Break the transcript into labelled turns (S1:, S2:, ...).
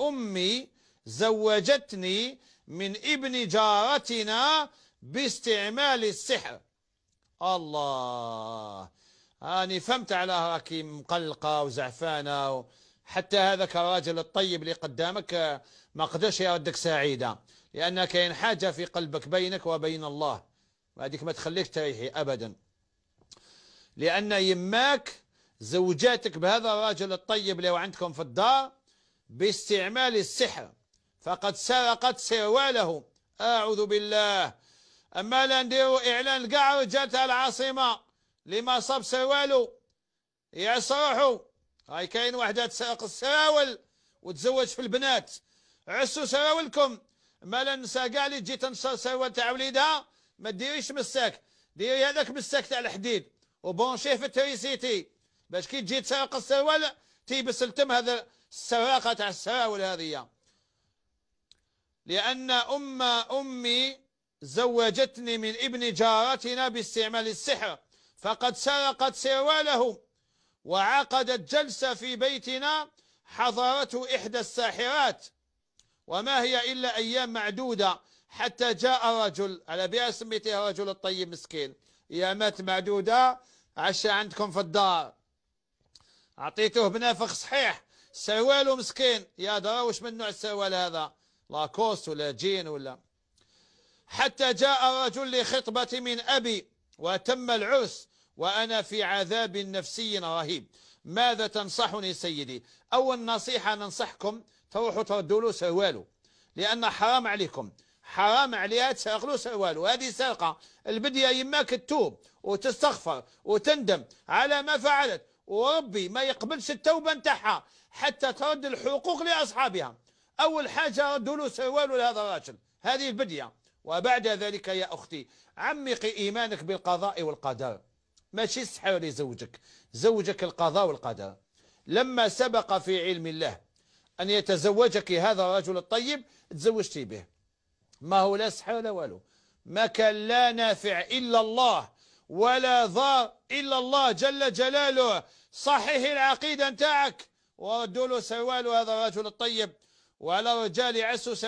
S1: أمي زوجتني من ابن جارتنا باستعمال السحر الله أنا فهمت على راكي مقلقة وزعفانة حتى هذاك الراجل الطيب اللي قدامك ما قدرش يردك سعيدة لأن كاين حاجة في قلبك بينك وبين الله وهذيك ما تخليك تريحي أبدا لأن يماك زوجاتك بهذا الراجل الطيب اللي هو عندكم في الدار باستعمال السحر فقد سرقت سرواله أعوذ بالله أما لا نديروا إعلان كاع رجال العاصمة لما صاب سروالو يصرحوا هاي كاين وحدة تسرق السراول وتزوج في البنات عسوا سراولكم ما لا ننسى كاع اللي تجي تنشر سروال تاع وليدها ما ديريش مساك ديري هذاك مساك تاع الحديد وبونشيه في التريسيتي باش كي تجي تسرق السروال تيبس التم هذا السواقة تاع السواول هذه لأن أم أمي زوجتني من ابن جارتنا باستعمال السحر فقد سرقت سرواله وعقدت جلسة في بيتنا حضرته إحدى الساحرات وما هي إلا أيام معدودة حتى جاء رجل على بأسمته رجل الطيب مسكين أيامات معدودة عشاء عندكم في الدار أعطيته بنافخ صحيح سروال مسكين يا درا واش من نوع السروال هذا لاكوست ولا جين ولا حتى جاء رجل لخطبة من أبي وتم العرس وأنا في عذاب نفسي رهيب ماذا تنصحني سيدي أول نصيحة ننصحكم تروحوا تردوا له سروالو لأن حرام عليكم حرام عليها تسرقلوا له سروالو هذه سرقة البدية يماك تتوب وتستغفر وتندم على ما فعلت وربي ما يقبلش التوبه نتاعها حتى ترد الحقوق لاصحابها اول حاجه ردوا له سروال لهذا الراجل هذه البديه وبعد ذلك يا اختي عمقي ايمانك بالقضاء والقدر ماشي السحر لزوجك زوجك القضاء والقدر لما سبق في علم الله أن يتزوجك هذا الرجل الطيب تزوجتي به ما هو لا سحر ولا والو ما كان لا نافع إلا الله ولا ضار إلا الله جل جلاله صحح العقيدة نتاعك وردوا له سروال هذا الرجل الطيب وعلى رجال عسو